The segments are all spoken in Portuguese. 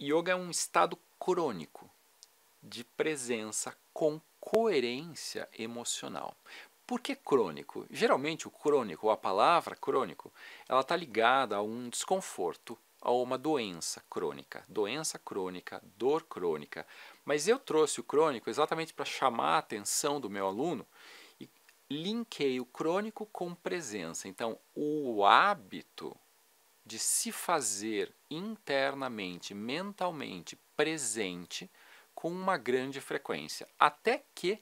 Yoga é um estado crônico de presença com coerência emocional. Por que crônico? Geralmente o crônico, a palavra crônico, ela está ligada a um desconforto, a uma doença crônica, doença crônica, dor crônica. Mas eu trouxe o crônico exatamente para chamar a atenção do meu aluno e linkei o crônico com presença. Então, o hábito de se fazer internamente, mentalmente presente com uma grande frequência, até que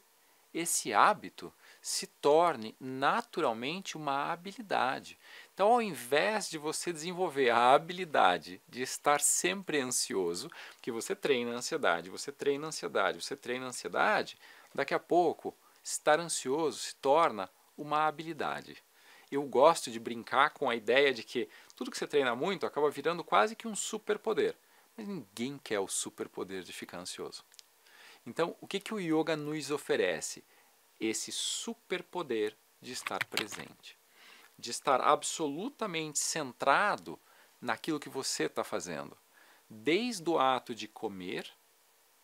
esse hábito se torne naturalmente uma habilidade. Então, ao invés de você desenvolver a habilidade de estar sempre ansioso, que você treina a ansiedade, você treina a ansiedade, você treina a ansiedade, daqui a pouco estar ansioso se torna uma habilidade eu gosto de brincar com a ideia de que tudo que você treina muito acaba virando quase que um superpoder. Mas ninguém quer o superpoder de ficar ansioso. Então, o que, que o yoga nos oferece? Esse superpoder de estar presente, de estar absolutamente centrado naquilo que você está fazendo, desde o ato de comer,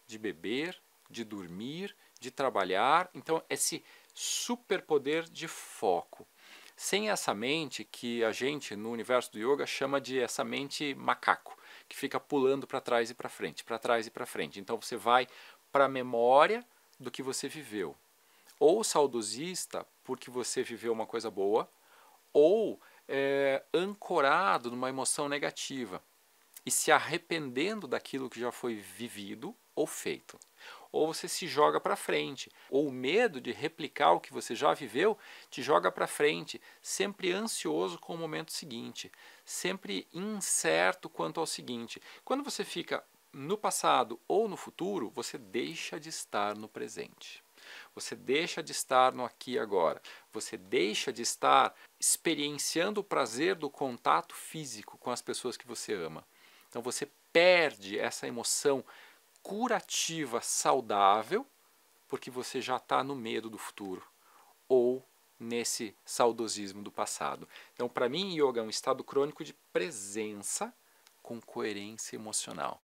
de beber, de dormir, de trabalhar. Então, esse superpoder de foco sem essa mente que a gente no universo do yoga chama de essa mente macaco, que fica pulando para trás e para frente, para trás e para frente. Então você vai para a memória do que você viveu. Ou saudosista, porque você viveu uma coisa boa, ou é, ancorado numa emoção negativa e se arrependendo daquilo que já foi vivido ou feito ou você se joga para frente, ou o medo de replicar o que você já viveu te joga para frente, sempre ansioso com o momento seguinte, sempre incerto quanto ao seguinte. Quando você fica no passado ou no futuro, você deixa de estar no presente. Você deixa de estar no aqui e agora. Você deixa de estar experienciando o prazer do contato físico com as pessoas que você ama. Então você perde essa emoção curativa saudável, porque você já está no medo do futuro ou nesse saudosismo do passado. Então, para mim, yoga é um estado crônico de presença com coerência emocional.